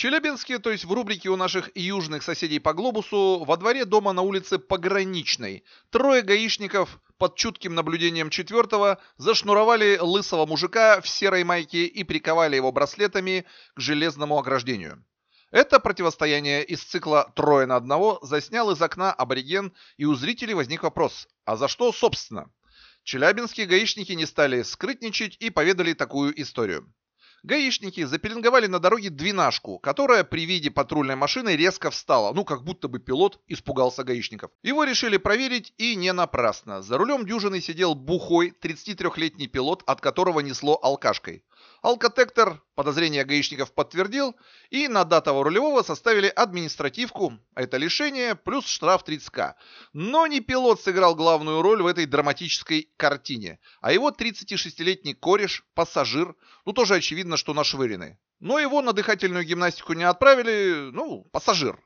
Челябинске, то есть в рубрике у наших южных соседей по глобусу, во дворе дома на улице Пограничной трое гаишников под чутким наблюдением четвертого зашнуровали лысого мужика в серой майке и приковали его браслетами к железному ограждению. Это противостояние из цикла «Трое на одного» заснял из окна абориген, и у зрителей возник вопрос «А за что, собственно?» Челябинские гаишники не стали скрытничать и поведали такую историю. Гаишники запеленговали на дороге двенашку, которая при виде патрульной машины резко встала, ну как будто бы пилот испугался гаишников. Его решили проверить и не напрасно. За рулем дюжины сидел бухой 33-летний пилот, от которого несло алкашкой. Алкотектор подозрения гаишников подтвердил, и на датого рулевого составили административку, это лишение, плюс штраф 30к. Но не пилот сыграл главную роль в этой драматической картине, а его 36-летний кореш, пассажир, ну тоже очевидно, что нашвырены. Но его на дыхательную гимнастику не отправили, ну, пассажир.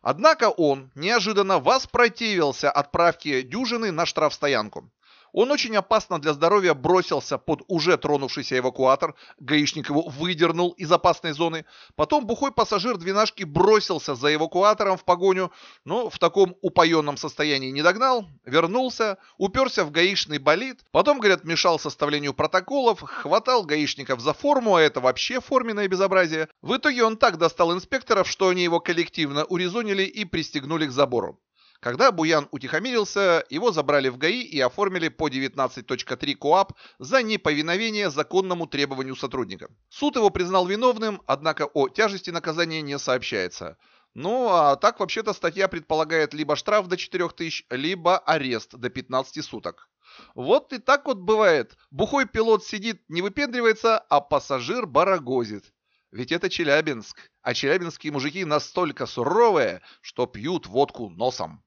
Однако он неожиданно воспротивился отправке дюжины на штрафстоянку. Он очень опасно для здоровья бросился под уже тронувшийся эвакуатор, гаишник его выдернул из опасной зоны. Потом бухой пассажир двенашки бросился за эвакуатором в погоню, но ну, в таком упоенном состоянии не догнал, вернулся, уперся в гаишный болид, потом, говорят, мешал составлению протоколов, хватал гаишников за форму, а это вообще форменное безобразие. В итоге он так достал инспекторов, что они его коллективно урезонили и пристегнули к забору. Когда Буян утихомирился, его забрали в ГАИ и оформили по 19.3 КОАП за неповиновение законному требованию сотрудника. Суд его признал виновным, однако о тяжести наказания не сообщается. Ну, а так вообще-то статья предполагает либо штраф до 4000, либо арест до 15 суток. Вот и так вот бывает. Бухой пилот сидит, не выпендривается, а пассажир барагозит. Ведь это Челябинск, а челябинские мужики настолько суровые, что пьют водку носом.